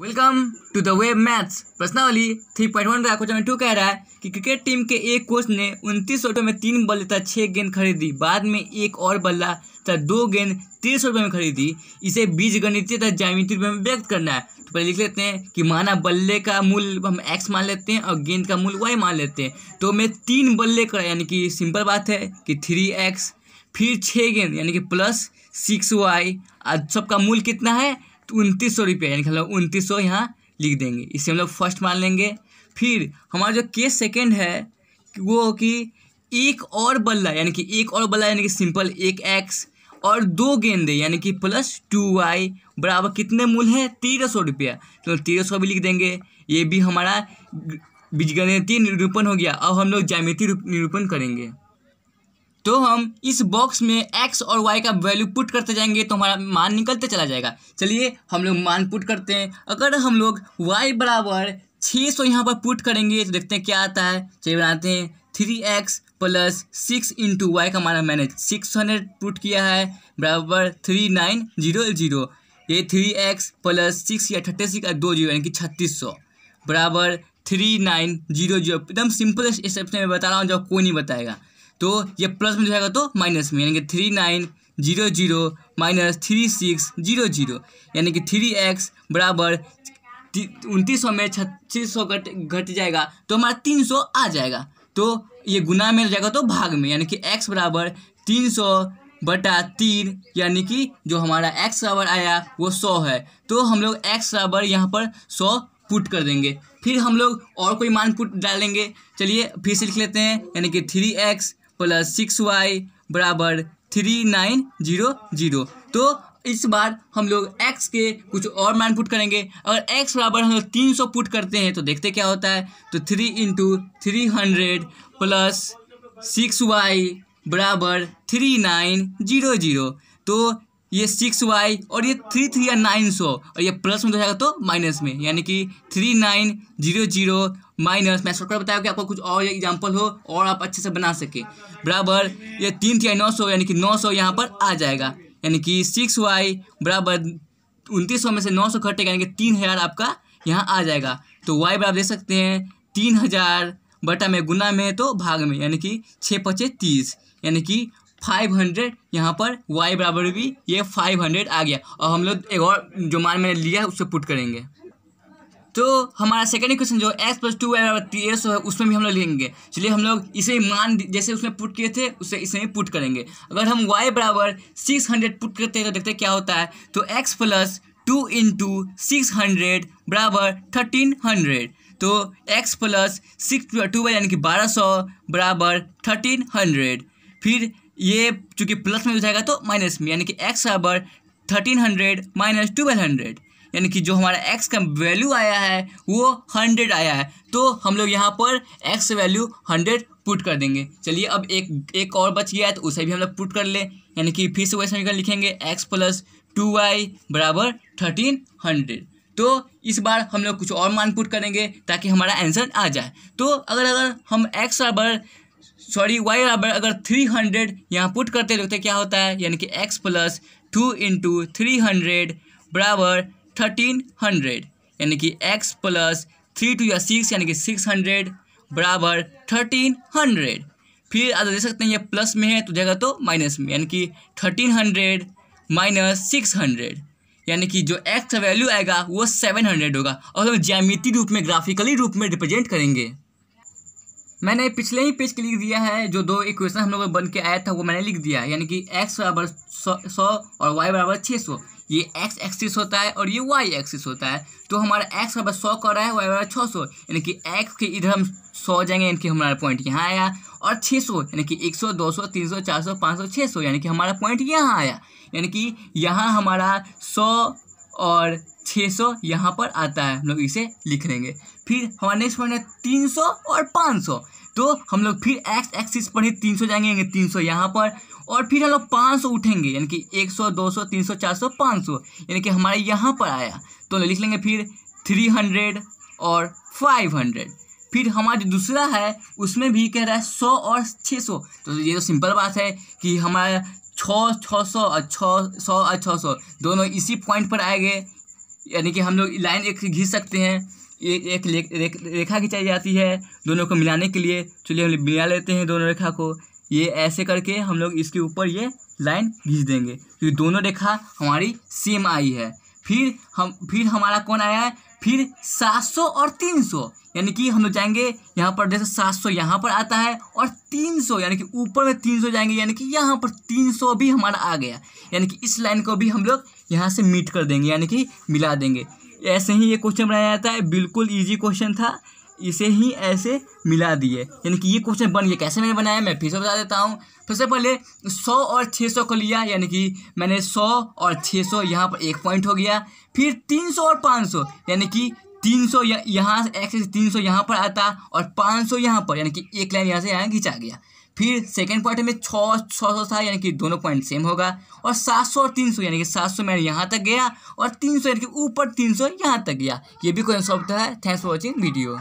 welcome to the web maths प्रश्नावली one का question two कह रहा है कि क्रिकेट टीम के एक कोच ने उनतीस ओवरों में तीन बल्ले तथा छः गेंद खरीदी बाद में एक और बल्ला तथा दो गेंद तीस रुपये में खरीदी इसे बीज गणित तथा जामितीय रूप में व्यक्त करना है तो पहले लिख लेते हैं कि माना बल्ले का मूल हम एक्स मान लेते हैं और गेंद का मूल वाई मान लेते हैं तो मैं तीन बल्ले का यानी कि सिंपल बात है कि थ्री एक्स फिर छः गेंद यानी कि प्लस सिक्स वाई आज सबका मूल कितना है उनतीस सौ रुपये यानी कि हम लोग उनतीस सौ यहाँ लिख देंगे इसे हम लोग फर्स्ट मान लेंगे फिर हमारा जो केस सेकेंड है वो कि एक और बल्ला यानी कि एक और बल्ला यानी कि सिंपल एक एक्स और दो गेंदे यानी कि प्लस टू वाई बराबर कितने मूल हैं तेरह सौ रुपया तो तेरह सौ भी लिख देंगे ये भी हमारा बीजगणितीय निरूपण हो गया अब हम लोग ज्यामिति निरूपण करेंगे तो हम इस बॉक्स में एक्स और वाई का वैल्यू पुट करते जाएंगे तो हमारा मान निकलते चला जाएगा चलिए हम लोग मान पुट करते हैं अगर हम लोग वाई बराबर छः सौ यहाँ पर पुट करेंगे तो देखते हैं क्या आता है चलिए बनाते हैं three x plus six into y का हमारा मैंने सिक्स हंड्रेड पुट किया है बराबर थ्री नाइन जीरो जीरो ये थ्री एक्स प्लस सिक्स या थर्टी सिक्स दो जीरो यानी कि छत्तीस सौ बराबर थ्री नाइन जीरो जीरो एकदम सिंपल स्टेप से मैं बता रहा हूँ जब कोई नहीं बताएगा तो ये प्लस में जाएगा तो माइनस में यानी कि three nine zero zero minus three six zero zero यानी कि थ्री एक्स बराबर उनतीस सौ में छत्तीस सौ घट घट जाएगा तो हमारा तीन सौ आ जाएगा तो ये गुना में जाएगा तो भाग में यानी कि एक्स बराबर तीन सौ बटा तीन यानी कि जो हमारा एक्स बराबर आया वो सौ है तो हम लोग एक्स बराबर यहाँ पर सौ पुट कर देंगे फिर हम लोग और कोई मान पुट डालेंगे चलिए फिर से लिख लेते हैं यानी कि three x plus six y बराबर थ्री नाइन जीरो जीरो तो इस बार हम लोग एक्स के कुछ और मान पुट करेंगे अगर एक्स बराबर हम लोग तीन सौ पुट करते हैं तो देखते क्या होता है तो three into three hundred plus six y बराबर थ्री नाइन जीरो जीरो तो ये सिक्स वाई और ये थ्री थ्री या नाइन सौ और ये प्लस में हो जाएगा तो माइनस में यानी कि three nine zero zero minus मैं शॉर्टकट बताया कि आपको कुछ और एग्जाम्पल हो और आप अच्छे से बना सके बराबर ये तीन थ्री नौ सौ यानी कि नौ सौ यहाँ पर आ जाएगा यानी कि सिक्स वाई बराबर उनतीस सौ में से नौ सौ घटेगा यानी कि तीन हज़ार आपका यहाँ आ जाएगा तो वाई बराबर देख सकते हैं तीन हज़ार बटा में गुना में तो भाग में यानी कि छः पचे तीस यानी कि फाइव हंड्रेड यहाँ पर वाई बराबर भी ये फाइव हंड्रेड आ गया और हम लोग एक और जो मान मैंने लिया है उससे पुट करेंगे तो हमारा सेकेंड इक्वेशन जो एक्स प्लस टू वाई बराबर ए एस है उसमें भी हम लोग लिखेंगे चलिए हम लोग इसे मान जैसे उसमें पुट किए थे उसे इसमें भी पुट करेंगे अगर हम वाई बराबर सिक्स हंड्रेड पुट करते हैं तो देखते हैं क्या होता है तो x plus two into six hundred बराबर थर्टीन हंड्रेड तो x plus six two by यानी कि बारह सौ बराबर थर्टीन हंड्रेड फिर ये चूँकि प्लस में भी जाएगा तो माइनस में यानी कि एक्स बराबर thirteen hundred minus twelve hundred यानी कि जो हमारा एक्स का वैल्यू आया है वो हंड्रेड आया है तो हम लोग यहाँ पर एक्स वैल्यू हंड्रेड पुट कर देंगे चलिए अब एक एक और बच गया है तो उसे भी हम लोग पुट कर लें यानी कि फिर से वैसे निकल लिखेंगे एक्स प्लस टू वाई बराबर थर्टीन हंड्रेड तो इस बार हम लोग कुछ और मान पुट करेंगे ताकि हमारा आंसर आ जाए तो अगर अगर हम एक्स बराबर सॉरी वाई बराबर अगर थ्री हंड्रेड यहाँ पुट करते देखते तो क्या होता है यानी कि x plus two into three hundred बराबर थर्टीन हंड्रेड यानी कि एक्स प्लस थ्री टू या सिक्स यानी कि सिक्स हंड्रेड बराबर थर्टीन हंड्रेड फिर आप देख सकते हैं ये प्लस में है तो जाएगा तो माइनस में यानी कि thirteen hundred minus six hundred यानी कि जो एक्स का वैल्यू आएगा वो सेवन हंड्रेड होगा और हम ज्यामिति रूप में ग्राफिकली रूप में रिप्रेजेंट करेंगे मैंने पिछले ही पेज के लिख दिया है जो दो इक्वेशन हम लोग बन के आया था वो मैंने लिख दिया है यानी कि एक्स बराबर सौ और वाई बराबर छः सौ ये एक्स एक्सिस होता है और ये वाई एक्सिस होता है तो हमारा एक्स बराबर सौ कर रहा है वाई बराबर छः सौ यानी कि एक्स के इधर हम सौ जाएंगे यानी कि हमारा पॉइंट यहाँ आया और छः सौ यानी कि एक सौ दो सौ तीन सौ चार सौ पाँच सौ छः सौ यानी कि हमारा पॉइंट यहाँ आया यानी कि यहाँ हमारा सौ और छः सौ यहाँ पर आता है हम लोग इसे लिख लेंगे फिर हमारा नेक्स्ट पॉइंट है तीन सौ और पाँच सौ तो हम लोग फिर एक्स एक्सिस पर ही तीन सौ जाएंगे तीन सौ यहाँ पर और फिर हम लोग पाँच सौ उठेंगे यानी कि एक सौ दो सौ तीन सौ चार सौ पाँच सौ यानी कि हमारे यहाँ पर आया तो हम लिख लेंगे फिर थ्री हंड्रेड और फाइव हंड्रेड फिर हमारा जो दूसरा है उसमें भी कह रहा है सौ और छः सौ तो ये तो सिंपल बात है कि हमारा छः छः सौ और छः सौ और छः सौ दोनों इसी पॉइंट पर आएंगे यानी कि हम लोग लाइन एक घीच सकते हैं एक एक ले, रे, रेखा खिंचाई जाती है दोनों को मिलाने के लिए चलिए हम मिला लेते हैं दोनों रेखा को ये ऐसे करके हम लोग इसके ऊपर ये लाइन घींच देंगे क्योंकि दोनों रेखा हमारी सेम आई है फिर हम फिर हमारा कौन आया है फिर 700 और 300 यानी कि हम लोग जाएंगे यहाँ पर जैसे 700 यहाँ पर आता है और 300 यानी कि ऊपर में 300 जाएंगे यानी कि यहाँ पर 300 भी हमारा आ गया यानी कि इस लाइन को भी हम लोग यहाँ से मीट कर देंगे यानी कि मिला देंगे ऐसे ही ये क्वेश्चन बनाया जाता है बिल्कुल ईजी क्वेश्चन था इसे ही ऐसे मिला दिए यानी कि ये क्वेश्चन बन गया कैसे मैंने बनाया मैं फिर से बता देता हूँ सबसे पहले सौ और छः सौ को लिया यानी कि मैंने सौ और छः सौ यहाँ पर एक पॉइंट हो गया फिर तीन सौ और पाँच सौ यानी कि तीन सौ यहाँ एक्स तीन सौ यहाँ पर आता और पाँच सौ यहाँ पर यानी कि एक लाइन यहाँ से यहाँ खींचा गया फिर सेकेंड पॉइंट में छः छः सौ था यानी कि दोनों पॉइंट सेम होगा और सात सौ और तीन सौ यानी कि सात सौ मैंने यहाँ तक गया और तीन सौ यानी कि ऊपर तीन सौ यहाँ तक गया ये भी क्वेश्चन सॉफ्ट है थैंक्स फॉर वॉचिंग वीडियो